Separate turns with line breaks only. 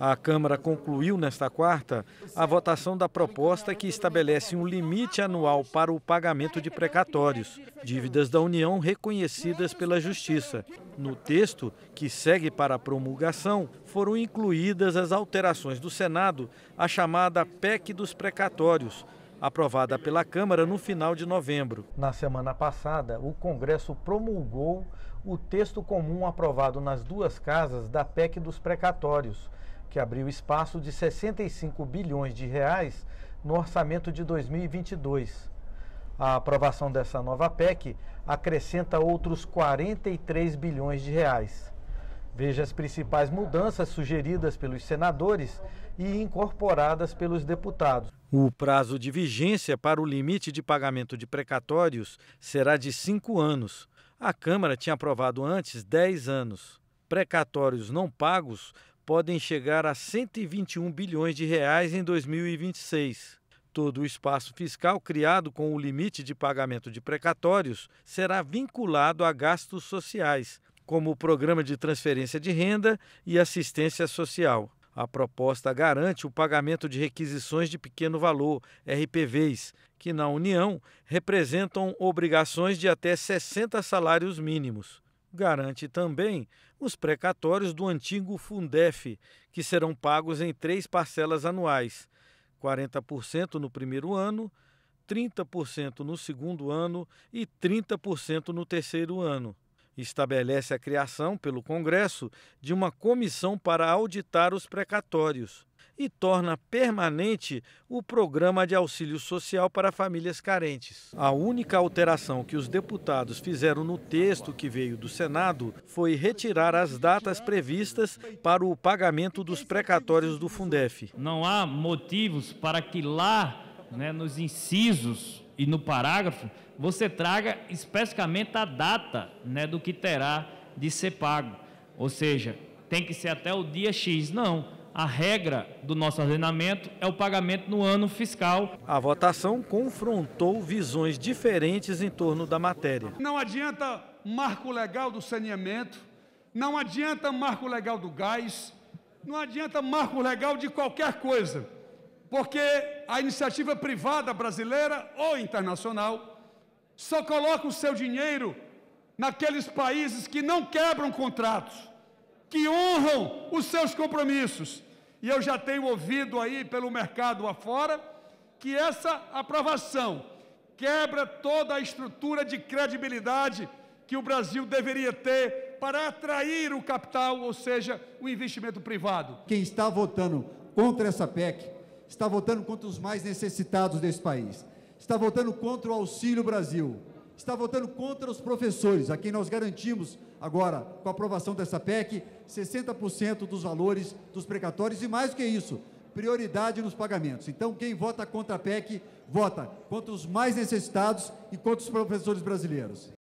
A Câmara concluiu nesta quarta a votação da proposta que estabelece um limite anual para o pagamento de precatórios, dívidas da União reconhecidas pela Justiça. No texto, que segue para a promulgação, foram incluídas as alterações do Senado à chamada PEC dos precatórios, aprovada pela Câmara no final de novembro. Na semana passada, o Congresso promulgou o texto comum aprovado nas duas casas da PEC dos precatórios que abriu espaço de 65 bilhões de reais no orçamento de 2022. A aprovação dessa nova PEC acrescenta outros 43 bilhões de reais. Veja as principais mudanças sugeridas pelos senadores e incorporadas pelos deputados. O prazo de vigência para o limite de pagamento de precatórios será de cinco anos. A Câmara tinha aprovado antes 10 anos. Precatórios não pagos podem chegar a 121 bilhões de reais em 2026. Todo o espaço fiscal criado com o limite de pagamento de precatórios será vinculado a gastos sociais, como o programa de transferência de renda e assistência social. A proposta garante o pagamento de requisições de pequeno valor, RPVs, que na União representam obrigações de até 60 salários mínimos garante também os precatórios do antigo Fundef, que serão pagos em três parcelas anuais: 40% no primeiro ano, 30% no segundo ano e 30% no terceiro ano. Estabelece a criação, pelo Congresso, de uma comissão para auditar os precatórios e torna permanente o programa de auxílio social para famílias carentes. A única alteração que os deputados fizeram no texto que veio do Senado foi retirar as datas previstas para o pagamento dos precatórios do Fundef. Não há motivos para que lá, né, nos incisos e no parágrafo, você traga especificamente a data né, do que terá de ser pago. Ou seja, tem que ser até o dia X. Não a regra do nosso ordenamento é o pagamento no ano fiscal. A votação confrontou visões diferentes em torno da matéria.
Não adianta marco legal do saneamento, não adianta marco legal do gás, não adianta marco legal de qualquer coisa, porque a iniciativa privada brasileira ou internacional só coloca o seu dinheiro naqueles países que não quebram contratos, que honram os seus compromissos e eu já tenho ouvido aí pelo mercado afora, que essa aprovação quebra toda a estrutura de credibilidade que o Brasil deveria ter para atrair o capital, ou seja, o investimento
privado. Quem está votando contra essa PEC está votando contra os mais necessitados desse país, está votando contra o Auxílio Brasil está votando contra os professores, a quem nós garantimos agora, com a aprovação dessa PEC, 60% dos valores dos precatórios e mais do que isso, prioridade nos pagamentos. Então, quem vota contra a PEC, vota contra os mais necessitados e contra os professores brasileiros.